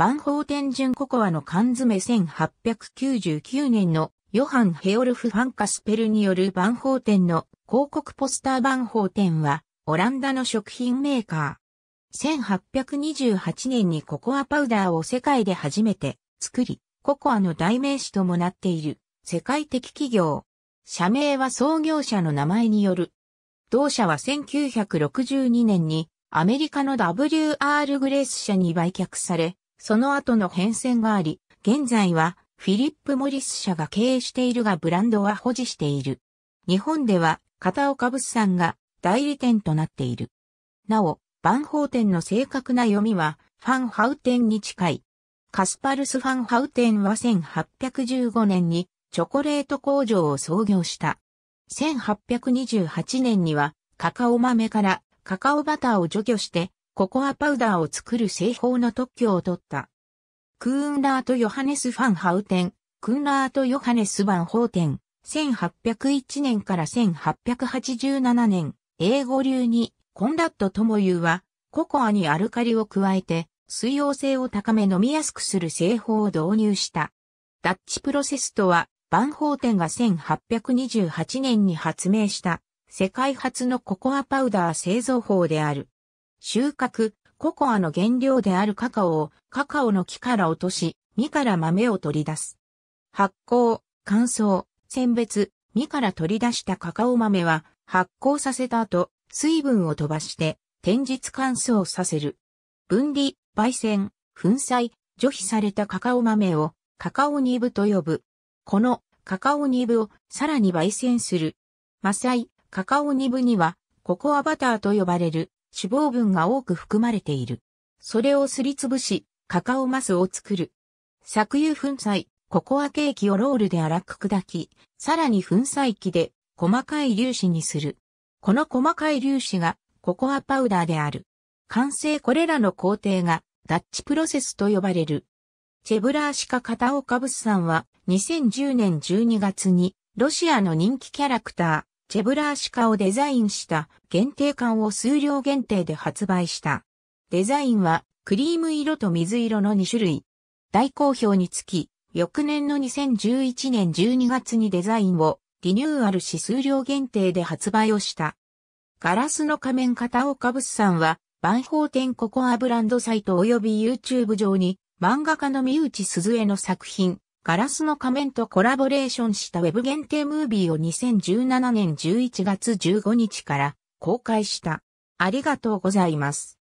万宝天純ココアの缶詰1899年のヨハン・ヘオルフ・ファンカスペルによる万宝店の広告ポスター万宝店はオランダの食品メーカー。1828年にココアパウダーを世界で初めて作り、ココアの代名詞ともなっている世界的企業。社名は創業者の名前による。同社は1962年にアメリカの W.R. グレース社に売却され、その後の変遷があり、現在はフィリップ・モリス社が経営しているがブランドは保持している。日本では片岡物産が代理店となっている。なお、万宝店の正確な読みはファンハウテンに近い。カスパルス・ファンハウテンは1815年にチョコレート工場を創業した。1828年にはカカオ豆からカカオバターを除去してココアパウダーを作る製法の特許を取った。クーンラート・ヨハネス・ファン・ハウテン、クーンラート・ヨハネス・ヴァン・ホーテン、1801年から1887年、英語流に、コンラット・トモユーは、ココアにアルカリを加えて、水溶性を高め飲みやすくする製法を導入した。ダッチプロセスとは、バンホーテンが1828年に発明した、世界初のココアパウダー製造法である。収穫、ココアの原料であるカカオをカカオの木から落とし、実から豆を取り出す。発酵、乾燥、選別、実から取り出したカカオ豆は発酵させた後、水分を飛ばして天日乾燥させる。分離、焙煎、粉砕、除皮されたカカオ豆をカカオニブと呼ぶ。このカカオニブをさらに焙煎する。マサイ、カカオニブにはココアバターと呼ばれる脂肪分が多く含まれている。それをすりつぶし、カカオマスを作る。搾油粉砕、ココアケーキをロールで粗く砕き、さらに粉砕機で細かい粒子にする。この細かい粒子がココアパウダーである。完成これらの工程がダッチプロセスと呼ばれる。チェブラーシカ片岡ブスさんは2010年12月にロシアの人気キャラクター。チェブラーシカをデザインした限定缶を数量限定で発売した。デザインはクリーム色と水色の2種類。大好評につき、翌年の2011年12月にデザインをリニューアルし数量限定で発売をした。ガラスの仮面片岡物産は、万宝店ココアブランドサイト及び YouTube 上に漫画家の三内鈴江の作品、ガラスの仮面とコラボレーションしたウェブ限定ムービーを2017年11月15日から公開した。ありがとうございます。